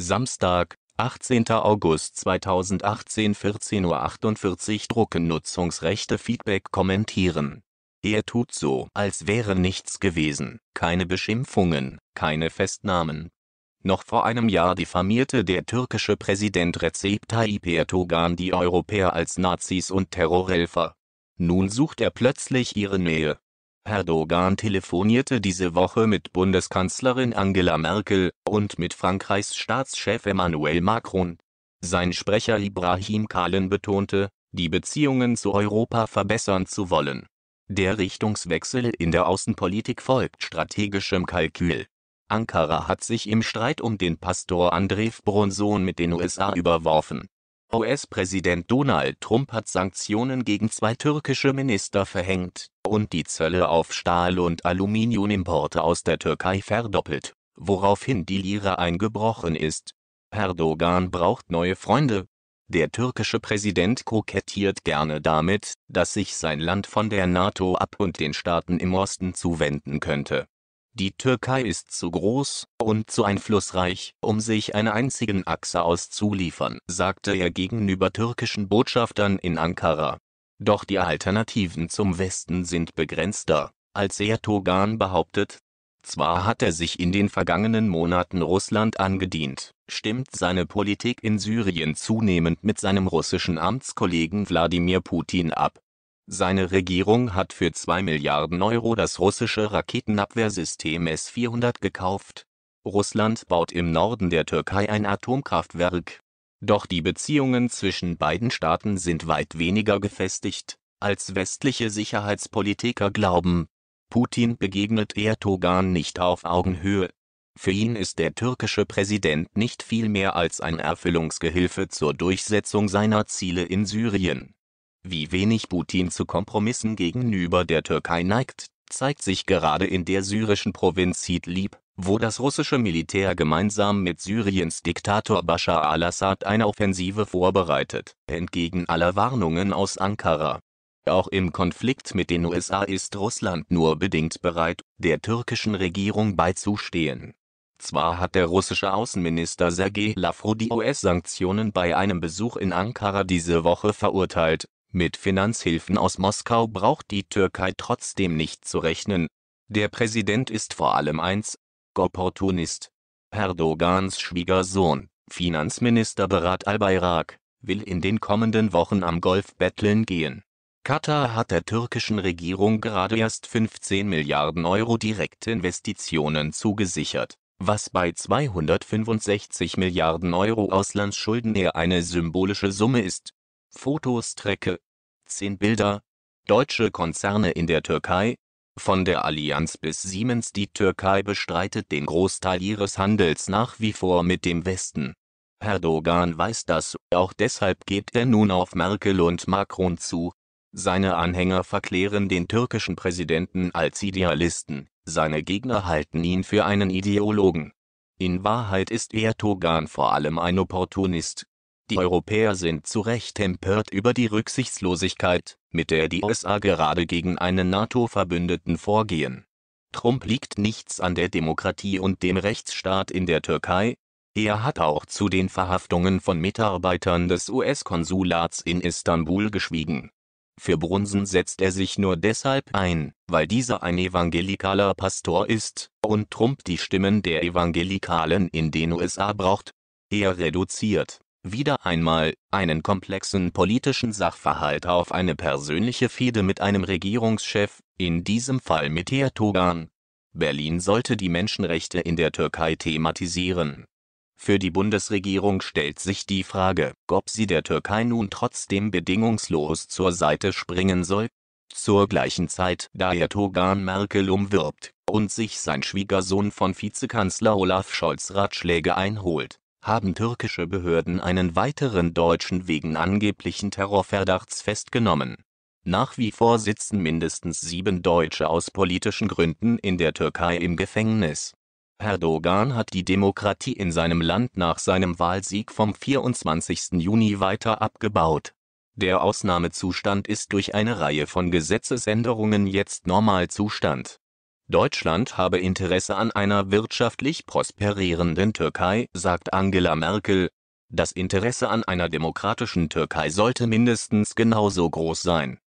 Samstag, 18. August 2018 14.48 Uhr Drucken Feedback kommentieren. Er tut so, als wäre nichts gewesen, keine Beschimpfungen, keine Festnahmen. Noch vor einem Jahr diffamierte der türkische Präsident Recep Tayyip Erdogan die Europäer als Nazis und Terrorhelfer. Nun sucht er plötzlich ihre Nähe. Erdogan telefonierte diese Woche mit Bundeskanzlerin Angela Merkel und mit Frankreichs Staatschef Emmanuel Macron. Sein Sprecher Ibrahim Kalin betonte, die Beziehungen zu Europa verbessern zu wollen. Der Richtungswechsel in der Außenpolitik folgt strategischem Kalkül. Ankara hat sich im Streit um den Pastor Andreev Bronson mit den USA überworfen US-Präsident Donald Trump hat Sanktionen gegen zwei türkische Minister verhängt und die Zölle auf Stahl- und Aluminiumimporte aus der Türkei verdoppelt, woraufhin die Lira eingebrochen ist. Erdogan braucht neue Freunde. Der türkische Präsident kokettiert gerne damit, dass sich sein Land von der NATO ab und den Staaten im Osten zuwenden könnte die Türkei ist zu groß und zu einflussreich, um sich eine einzigen Achse auszuliefern, sagte er gegenüber türkischen Botschaftern in Ankara. Doch die Alternativen zum Westen sind begrenzter, als Erdogan behauptet. Zwar hat er sich in den vergangenen Monaten Russland angedient, stimmt seine Politik in Syrien zunehmend mit seinem russischen Amtskollegen Wladimir Putin ab seine Regierung hat für 2 Milliarden Euro das russische Raketenabwehrsystem S-400 gekauft. Russland baut im Norden der Türkei ein Atomkraftwerk. Doch die Beziehungen zwischen beiden Staaten sind weit weniger gefestigt, als westliche Sicherheitspolitiker glauben. Putin begegnet Erdogan nicht auf Augenhöhe. Für ihn ist der türkische Präsident nicht viel mehr als ein Erfüllungsgehilfe zur Durchsetzung seiner Ziele in Syrien wie wenig Putin zu Kompromissen gegenüber der Türkei neigt, zeigt sich gerade in der syrischen Provinz Idlib, wo das russische Militär gemeinsam mit Syriens Diktator Bashar al-Assad eine Offensive vorbereitet, entgegen aller Warnungen aus Ankara. Auch im Konflikt mit den USA ist Russland nur bedingt bereit, der türkischen Regierung beizustehen. Zwar hat der russische Außenminister Sergei Lavrov die US-Sanktionen bei einem Besuch in Ankara diese Woche verurteilt, mit Finanzhilfen aus Moskau braucht die Türkei trotzdem nicht zu rechnen. Der Präsident ist vor allem eins, Opportunist. Erdogans Schwiegersohn, Finanzminister Berat al-Bayrak, will in den kommenden Wochen am Golf betteln gehen. Katar hat der türkischen Regierung gerade erst 15 Milliarden Euro direkte Investitionen zugesichert, was bei 265 Milliarden Euro Auslandsschulden eher eine symbolische Summe ist Fotostrecke 10 Bilder Deutsche Konzerne in der Türkei Von der Allianz bis Siemens Die Türkei bestreitet den Großteil ihres Handels nach wie vor mit dem Westen. Erdogan weiß das, auch deshalb geht er nun auf Merkel und Macron zu. Seine Anhänger verklären den türkischen Präsidenten als Idealisten, seine Gegner halten ihn für einen Ideologen. In Wahrheit ist Erdogan vor allem ein Opportunist die Europäer sind zu Recht empört über die Rücksichtslosigkeit, mit der die USA gerade gegen einen NATO-Verbündeten vorgehen. Trump liegt nichts an der Demokratie und dem Rechtsstaat in der Türkei, er hat auch zu den Verhaftungen von Mitarbeitern des US-Konsulats in Istanbul geschwiegen. Für Brunsen setzt er sich nur deshalb ein, weil dieser ein evangelikaler Pastor ist und Trump die Stimmen der Evangelikalen in den USA braucht. Er reduziert wieder einmal, einen komplexen politischen Sachverhalt auf eine persönliche Fehde mit einem Regierungschef, in diesem Fall mit Erdogan. Berlin sollte die Menschenrechte in der Türkei thematisieren. Für die Bundesregierung stellt sich die Frage, ob sie der Türkei nun trotzdem bedingungslos zur Seite springen soll. Zur gleichen Zeit, da Erdogan Merkel umwirbt und sich sein Schwiegersohn von Vizekanzler Olaf Scholz Ratschläge einholt haben türkische Behörden einen weiteren Deutschen wegen angeblichen Terrorverdachts festgenommen. Nach wie vor sitzen mindestens sieben Deutsche aus politischen Gründen in der Türkei im Gefängnis. Erdogan hat die Demokratie in seinem Land nach seinem Wahlsieg vom 24. Juni weiter abgebaut. Der Ausnahmezustand ist durch eine Reihe von Gesetzesänderungen jetzt Normalzustand Deutschland habe Interesse an einer wirtschaftlich prosperierenden Türkei, sagt Angela Merkel. Das Interesse an einer demokratischen Türkei sollte mindestens genauso groß sein